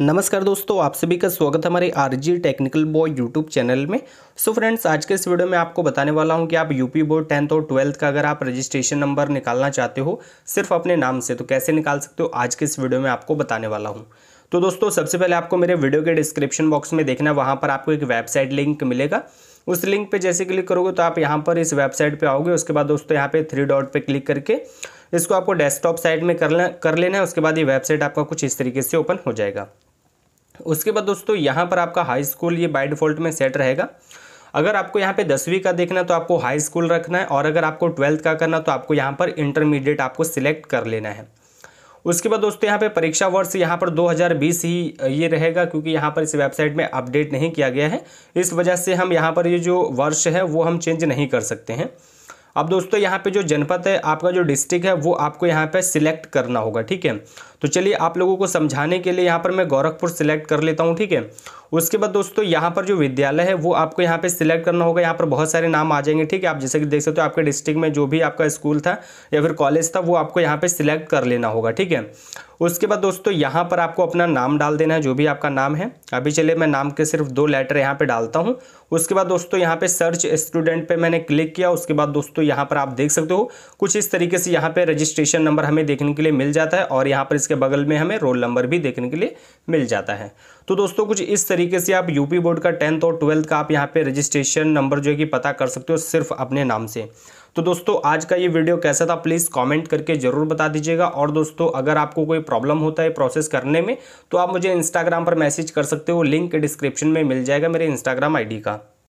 नमस्कार दोस्तों आप सभी का स्वागत है हमारे RG technical boy YouTube channel में सो so फ्रेंड्स आज के इस वीडियो में आपको बताने वाला हूं कि आप यूपी बोर्ड टेंथ और ट्वेल्थ का अगर आप रजिस्ट्रेशन नंबर निकालना चाहते हो सिर्फ अपने नाम से तो कैसे निकाल सकते हो आज के इस वीडियो में आपको बताने वाला हूँ तो दोस्तों सबसे पहले आपको मेरे वीडियो के डिस्क्रिप्शन बॉक्स में देखना है वहाँ पर आपको एक वेबसाइट लिंक मिलेगा उस लिंक पर जैसे क्लिक करोगे तो आप यहाँ पर इस वेबसाइट पर आओगे उसके बाद दोस्तों यहाँ पर थ्री डॉट पर क्लिक करके इसको आपको डेस्कटॉप साइड में कर लेना कर लेना है उसके बाद ये वेबसाइट आपका कुछ इस तरीके से ओपन हो जाएगा उसके बाद दोस्तों यहाँ पर आपका हाई स्कूल ये बाई डिफ़ॉल्ट में सेट रहेगा अगर आपको यहाँ पे दसवीं का देखना है तो आपको हाई स्कूल रखना है और अगर आपको ट्वेल्थ का करना तो आपको यहाँ पर इंटरमीडिएट आपको सिलेक्ट कर लेना है उसके बाद दोस्तों यहाँ पे परीक्षा वर्ष यहाँ पर 2020 ही ये रहेगा क्योंकि यहाँ पर इस वेबसाइट में अपडेट नहीं किया गया है इस वजह से हम यहाँ पर ये जो वर्ष है वो हम चेंज नहीं कर सकते हैं अब दोस्तों यहाँ पे जो जनपद है आपका जो डिस्ट्रिक्ट है वो आपको यहाँ पे सिलेक्ट करना होगा ठीक है तो चलिए आप लोगों को समझाने के लिए यहाँ पर मैं गोरखपुर सिलेक्ट कर लेता हूँ ठीक है उसके बाद दोस्तों यहाँ पर जो विद्यालय है वो आपको यहाँ पे सिलेक्ट करना होगा यहाँ पर बहुत सारे नाम आ जाएंगे ठीक है आप जैसे कि देख सकते हो आपके डिस्ट्रिक्ट में जो भी आपका स्कूल था या फिर कॉलेज था वो आपको यहाँ पे सिलेक्ट कर लेना होगा ठीक है उसके बाद दोस्तों यहाँ पर आपको अपना नाम डाल देना है जो भी आपका नाम है अभी चलिए मैं नाम के सिर्फ दो लेटर यहाँ पर डालता हूँ उसके बाद दोस्तों यहाँ पे सर्च स्टूडेंट पे मैंने क्लिक किया उसके बाद दोस्तों यहाँ पर आप देख सकते हो कुछ इस तरीके से यहाँ पे रजिस्ट्रेशन नंबर हमें देखने के लिए मिल जाता है और यहाँ पर इसके बगल में हमें रोल नंबर भी देखने के लिए मिल जाता है तो दोस्तों कुछ इस तरीके से आप यूपी बोर्ड का टेंथ और ट्वेल्थ का आप यहाँ पे रजिस्ट्रेशन नंबर जो है कि पता कर सकते हो सिर्फ अपने नाम से तो दोस्तों आज का ये वीडियो कैसा था प्लीज़ कमेंट करके ज़रूर बता दीजिएगा और दोस्तों अगर आपको कोई प्रॉब्लम होता है प्रोसेस करने में तो आप मुझे इंस्टाग्राम पर मैसेज कर सकते हो लिंक डिस्क्रिप्शन में मिल जाएगा मेरे इंस्टाग्राम आईडी का